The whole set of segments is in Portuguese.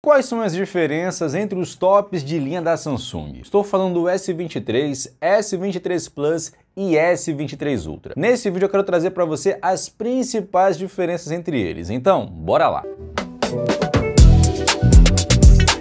Quais são as diferenças entre os tops de linha da Samsung? Estou falando do S23, S23 Plus e S23 Ultra. Nesse vídeo eu quero trazer para você as principais diferenças entre eles, então bora lá! Música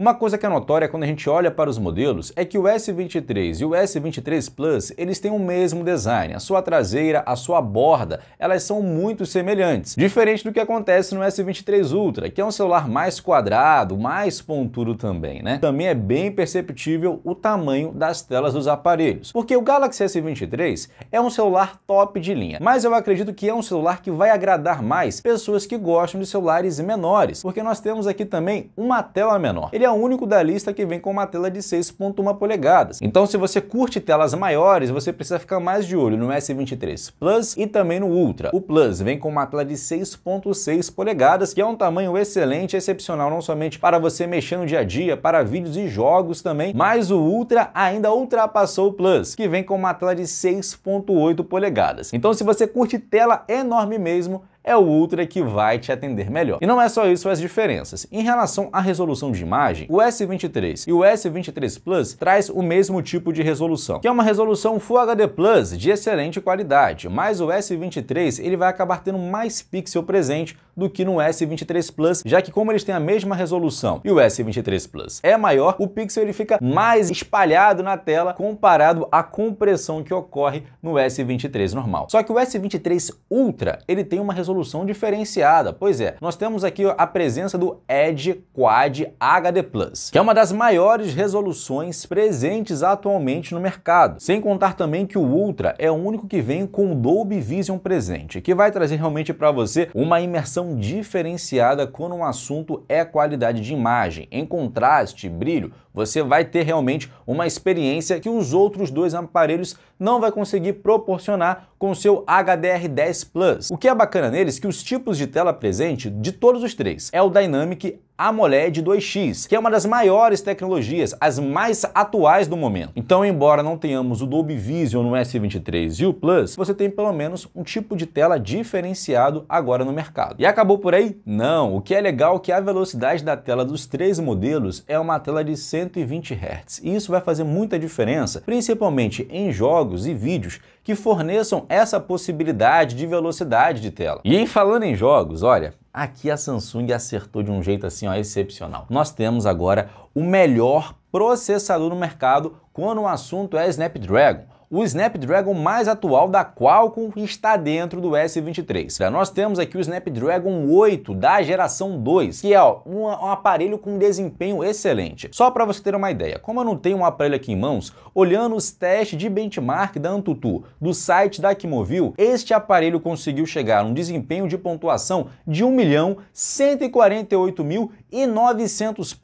uma coisa que é notória quando a gente olha para os modelos é que o S23 e o S23 Plus, eles têm o mesmo design. A sua traseira, a sua borda, elas são muito semelhantes. Diferente do que acontece no S23 Ultra, que é um celular mais quadrado, mais pontudo também, né? Também é bem perceptível o tamanho das telas dos aparelhos. Porque o Galaxy S23 é um celular top de linha, mas eu acredito que é um celular que vai agradar mais pessoas que gostam de celulares menores, porque nós temos aqui também uma tela menor. Ele é é o único da lista que vem com uma tela de 6.1 polegadas. Então se você curte telas maiores, você precisa ficar mais de olho no S23 Plus e também no Ultra. O Plus vem com uma tela de 6.6 polegadas, que é um tamanho excelente, excepcional não somente para você mexer no dia a dia, para vídeos e jogos também, mas o Ultra ainda ultrapassou o Plus, que vem com uma tela de 6.8 polegadas. Então se você curte tela enorme mesmo, é o Ultra que vai te atender melhor. E não é só isso as diferenças. Em relação à resolução de imagem, o S23 e o S23 Plus traz o mesmo tipo de resolução, que é uma resolução Full HD Plus de excelente qualidade, mas o S23 ele vai acabar tendo mais pixel presente do que no S23 Plus, já que como eles têm a mesma resolução e o S23 Plus é maior, o pixel ele fica mais espalhado na tela comparado à compressão que ocorre no S23 normal. Só que o S23 Ultra, ele tem uma resolução diferenciada. Pois é, nós temos aqui a presença do Edge Quad HD Plus, que é uma das maiores resoluções presentes atualmente no mercado. Sem contar também que o Ultra é o único que vem com o Dolby Vision presente, que vai trazer realmente para você uma imersão diferenciada quando um assunto é qualidade de imagem. Em contraste, brilho, você vai ter realmente uma experiência que os outros dois aparelhos não vai conseguir proporcionar com seu HDR10 Plus. O que é bacana neles é que os tipos de tela presente de todos os três é o Dynamic AMOLED 2X, que é uma das maiores tecnologias, as mais atuais do momento. Então, embora não tenhamos o Dolby Vision no S23 e o Plus, você tem pelo menos um tipo de tela diferenciado agora no mercado. E acabou por aí? Não. O que é legal é que a velocidade da tela dos três modelos é uma tela de 120 Hz. E isso vai fazer muita diferença, principalmente em jogos e vídeos que forneçam essa possibilidade de velocidade de tela. E em falando em jogos, olha, Aqui a Samsung acertou de um jeito assim, ó, excepcional. Nós temos agora o melhor processador no mercado quando o assunto é Snapdragon o Snapdragon mais atual da Qualcomm está dentro do S23. Né? Nós temos aqui o Snapdragon 8 da geração 2, que é ó, um, um aparelho com desempenho excelente. Só para você ter uma ideia, como eu não tenho um aparelho aqui em mãos, olhando os testes de benchmark da Antutu do site da Kimovil, este aparelho conseguiu chegar a um desempenho de pontuação de 1 milhão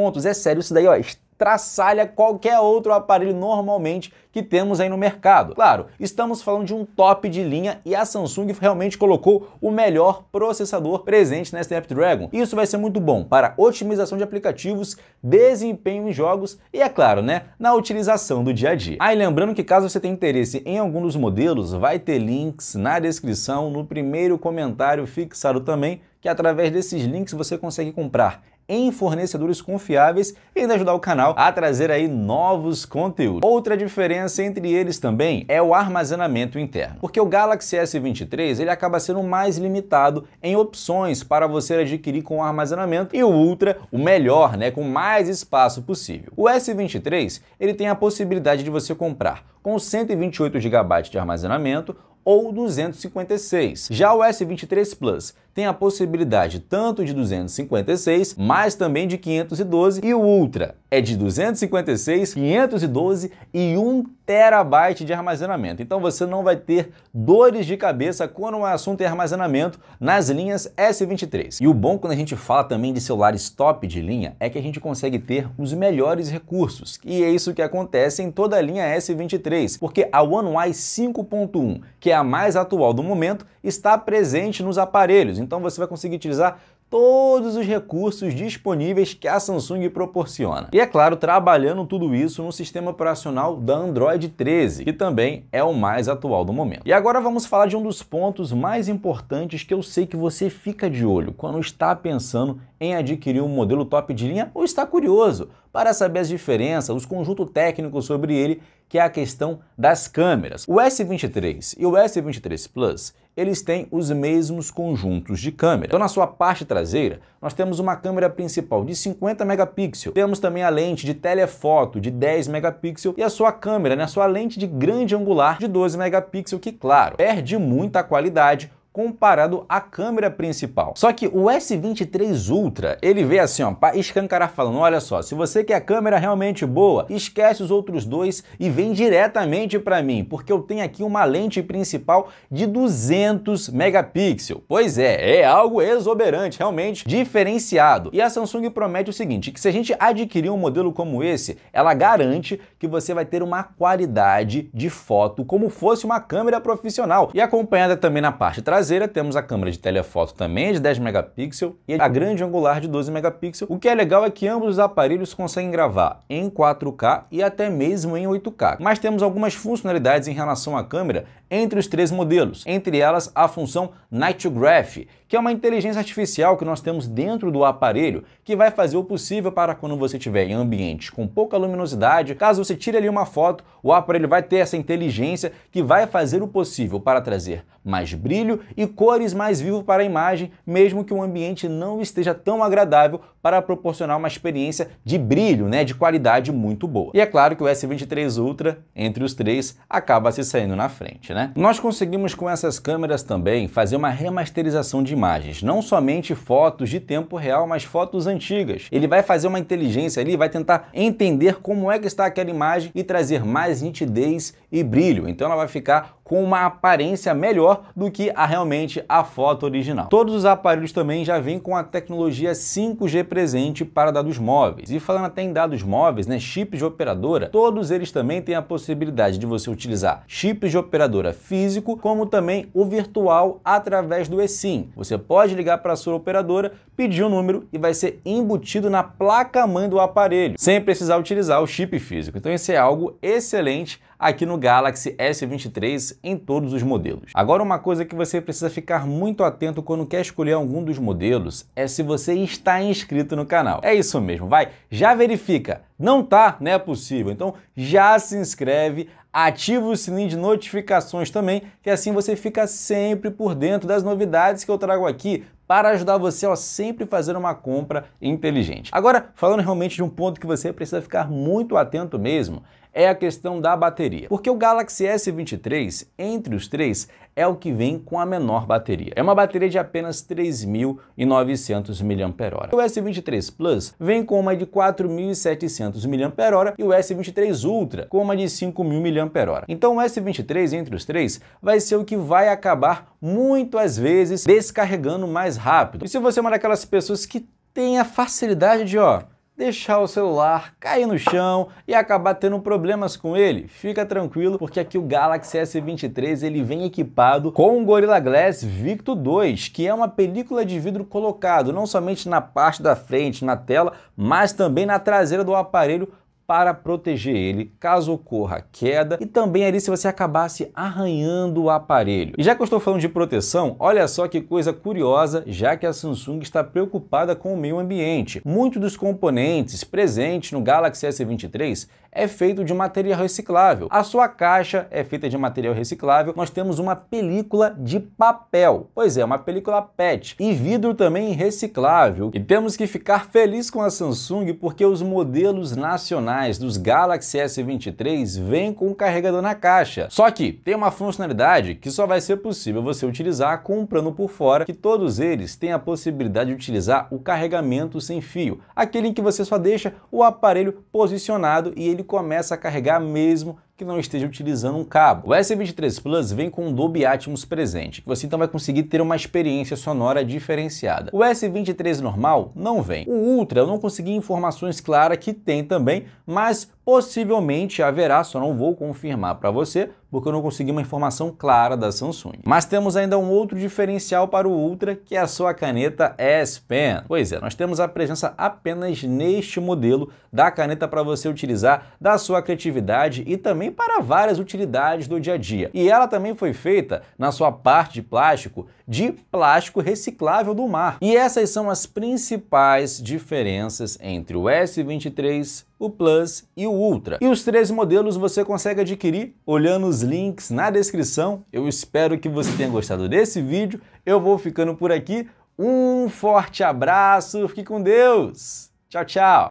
pontos. É sério, isso daí ó, traçalha qualquer outro aparelho normalmente que temos aí no mercado. Claro, estamos falando de um top de linha e a Samsung realmente colocou o melhor processador presente na Snapdragon. Isso vai ser muito bom para otimização de aplicativos, desempenho em jogos e, é claro, né, na utilização do dia a dia. Ah, lembrando que caso você tenha interesse em algum dos modelos, vai ter links na descrição, no primeiro comentário fixado também, que através desses links você consegue comprar em fornecedores confiáveis e ainda ajudar o canal a trazer aí novos conteúdos. Outra diferença entre eles também é o armazenamento interno, porque o Galaxy S23 ele acaba sendo mais limitado em opções para você adquirir com armazenamento e o Ultra o melhor, né, com mais espaço possível. O S23 ele tem a possibilidade de você comprar com 128 GB de armazenamento ou 256. Já o S23 Plus tem a possibilidade tanto de 256, mas também de 512 e o Ultra é de 256, 512 e 1 terabyte de armazenamento. Então você não vai ter dores de cabeça quando o assunto é armazenamento nas linhas S23. E o bom quando a gente fala também de celulares top de linha é que a gente consegue ter os melhores recursos. E é isso que acontece em toda a linha S23, porque a One UI 5.1, que é a mais atual do momento, está presente nos aparelhos. Então, então você vai conseguir utilizar todos os recursos disponíveis que a Samsung proporciona. E é claro, trabalhando tudo isso no sistema operacional da Android 13, que também é o mais atual do momento. E agora vamos falar de um dos pontos mais importantes que eu sei que você fica de olho quando está pensando em adquirir um modelo top de linha ou está curioso para saber as diferenças, os conjuntos técnicos sobre ele, que é a questão das câmeras. O S23 e o S23 Plus, eles têm os mesmos conjuntos de câmera. Então na sua parte traseira, nós temos uma câmera principal de 50 megapixels, temos também a lente de telefoto de 10 megapixels e a sua câmera, né, a sua lente de grande angular de 12 megapixels, que claro, perde muita qualidade comparado à câmera principal. Só que o S23 Ultra, ele vê assim, ó, para escancarar falando, olha só, se você quer a câmera realmente boa, esquece os outros dois e vem diretamente para mim, porque eu tenho aqui uma lente principal de 200 megapixels. Pois é, é algo exuberante, realmente diferenciado. E a Samsung promete o seguinte, que se a gente adquirir um modelo como esse, ela garante que você vai ter uma qualidade de foto como fosse uma câmera profissional e acompanhada também na parte traseira traseira temos a câmera de telefoto também de 10 megapixels e a grande angular de 12 megapixels. O que é legal é que ambos os aparelhos conseguem gravar em 4K e até mesmo em 8K. Mas temos algumas funcionalidades em relação à câmera entre os três modelos, entre elas a função Night Graph, que é uma inteligência artificial que nós temos dentro do aparelho que vai fazer o possível para quando você estiver em ambientes com pouca luminosidade, caso você tire ali uma foto, o aparelho vai ter essa inteligência que vai fazer o possível para trazer mais brilho e cores mais vivos para a imagem, mesmo que o ambiente não esteja tão agradável para proporcionar uma experiência de brilho, né, de qualidade muito boa. E é claro que o S23 Ultra, entre os três, acaba se saindo na frente, né? Nós conseguimos com essas câmeras também fazer uma remasterização de imagens, não somente fotos de tempo real, mas fotos antigas. Ele vai fazer uma inteligência ali, vai tentar entender como é que está aquela imagem e trazer mais nitidez e brilho. Então ela vai ficar com uma aparência melhor do que a, realmente a foto original. Todos os aparelhos também já vêm com a tecnologia 5G presente para dados móveis. E falando até em dados móveis, né, chips de operadora, todos eles também têm a possibilidade de você utilizar chips de operadora físico, como também o virtual através do eSIM. Você pode ligar para a sua operadora, pedir o um número e vai ser embutido na placa-mãe do aparelho, sem precisar utilizar o chip físico. Então isso é algo excelente aqui no Galaxy S23 em todos os modelos. Agora uma coisa que você precisa ficar muito atento quando quer escolher algum dos modelos é se você está inscrito no canal. É isso mesmo, vai, já verifica. Não tá, não é possível. Então já se inscreve, ativa o sininho de notificações também, que assim você fica sempre por dentro das novidades que eu trago aqui para ajudar você a sempre fazer uma compra inteligente. Agora, falando realmente de um ponto que você precisa ficar muito atento mesmo, é a questão da bateria. Porque o Galaxy S23, entre os três, é o que vem com a menor bateria. É uma bateria de apenas 3.900 mAh. O S23 Plus vem com uma de 4.700 mAh e o S23 Ultra com uma de 5.000 mAh. Então o S23, entre os três, vai ser o que vai acabar muitas vezes descarregando mais rápido. E se você é uma daquelas pessoas que tem a facilidade de, ó, deixar o celular cair no chão e acabar tendo problemas com ele. Fica tranquilo, porque aqui o Galaxy S23 ele vem equipado com o Gorilla Glass Victo 2, que é uma película de vidro colocado não somente na parte da frente, na tela, mas também na traseira do aparelho para proteger ele caso ocorra queda e também ali se você acabasse arranhando o aparelho. E já que eu estou falando de proteção, olha só que coisa curiosa, já que a Samsung está preocupada com o meio ambiente. Muitos dos componentes presentes no Galaxy S23 é feito de material reciclável. A sua caixa é feita de material reciclável. Nós temos uma película de papel. Pois é, uma película PET. E vidro também reciclável. E temos que ficar feliz com a Samsung porque os modelos nacionais dos Galaxy S23 vêm com o carregador na caixa. Só que tem uma funcionalidade que só vai ser possível você utilizar comprando por fora, que todos eles têm a possibilidade de utilizar o carregamento sem fio. Aquele em que você só deixa o aparelho posicionado e ele ele começa a carregar mesmo que não esteja utilizando um cabo. O S23 Plus vem com o Dolby Atmos presente, que você então vai conseguir ter uma experiência sonora diferenciada. O S23 normal não vem. O Ultra eu não consegui informações claras que tem também, mas possivelmente haverá, só não vou confirmar para você, porque eu não consegui uma informação clara da Samsung. Mas temos ainda um outro diferencial para o Ultra, que é a sua caneta S Pen. Pois é, nós temos a presença apenas neste modelo da caneta para você utilizar da sua criatividade e também para várias utilidades do dia a dia. E ela também foi feita na sua parte de plástico de plástico reciclável do mar. E essas são as principais diferenças entre o S23 o Plus e o Ultra. E os três modelos você consegue adquirir olhando os links na descrição. Eu espero que você tenha gostado desse vídeo. Eu vou ficando por aqui. Um forte abraço, fique com Deus! Tchau, tchau!